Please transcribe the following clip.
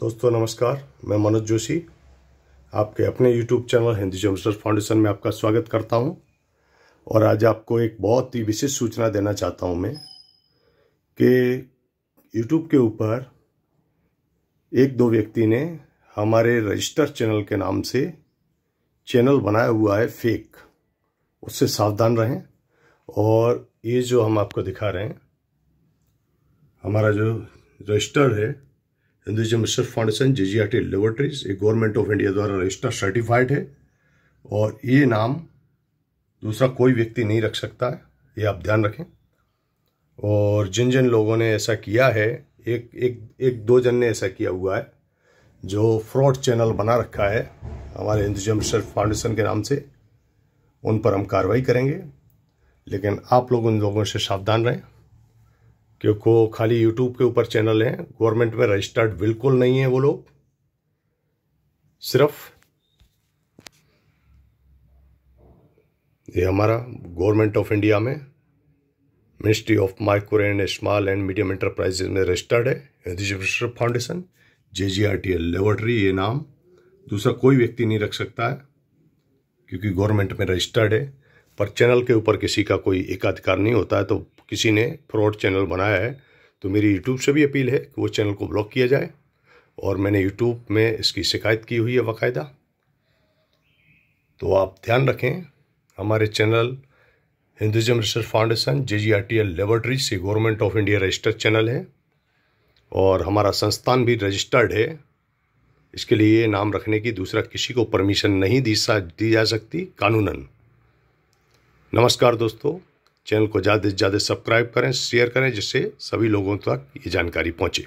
दोस्तों नमस्कार मैं मनोज जोशी आपके अपने YouTube चैनल हिंदी जो रिसर्च फाउंडेशन में आपका स्वागत करता हूं और आज आपको एक बहुत ही विशेष सूचना देना चाहता हूं मैं कि YouTube के ऊपर एक दो व्यक्ति ने हमारे रजिस्टर चैनल के नाम से चैनल बनाया हुआ है फेक उससे सावधान रहें और ये जो हम आपको दिखा रहे हैं हमारा जो रजिस्टर है Hinduism research foundation J G R T laboratories ये गवर्नमेंट ऑफ इंडिया द्वारा रजिस्टर सर्टिफाइड है और ये नाम दूसरा कोई व्यक्ति नहीं रख सकता है ये आप ध्यान रखें और जिन जिन लोगों ने ऐसा किया है एक एक एक दो जन ने ऐसा किया हुआ है जो फ्रॉड चैनल बना रखा है हमारे हिंदुजम रिसर्च फाउंडेशन के नाम से उन पर हम कार्रवाई करेंगे लेकिन आप लोग उन लोगों से सावधान रहें क्योंकि खाली यूट्यूब के ऊपर चैनल हैं गवर्नमेंट में रजिस्टर्ड बिल्कुल नहीं है वो लोग सिर्फ ये हमारा गवर्नमेंट ऑफ इंडिया में ministry of micro and small and medium enterprises में रजिस्टर्ड है foundation J G R T L laboratory ये नाम दूसरा कोई व्यक्ति नहीं रख सकता है क्योंकि गवर्नमेंट में रजिस्टर्ड है पर चैनल के ऊपर किसी का कोई एकाधिकार नहीं होता है तो किसी ने फ्रॉड चैनल बनाया है तो मेरी यूट्यूब से भी अपील है कि वो चैनल को ब्लॉक किया जाए और मैंने यूट्यूब में इसकी शिकायत की हुई है बाकायदा तो आप ध्यान रखें हमारे channel Hinduism research foundation J G R T L laboratory से government of India registered channel है और हमारा संस्थान भी रजिस्टर्ड है इसके लिए नाम रखने की दूसरा किसी को परमिशन नहीं दी दी जा सकती कानूनन नमस्कार दोस्तों चैनल को ज़्यादा से ज़्यादा सब्सक्राइब करें शेयर करें जिससे सभी लोगों तक ये जानकारी पहुँचे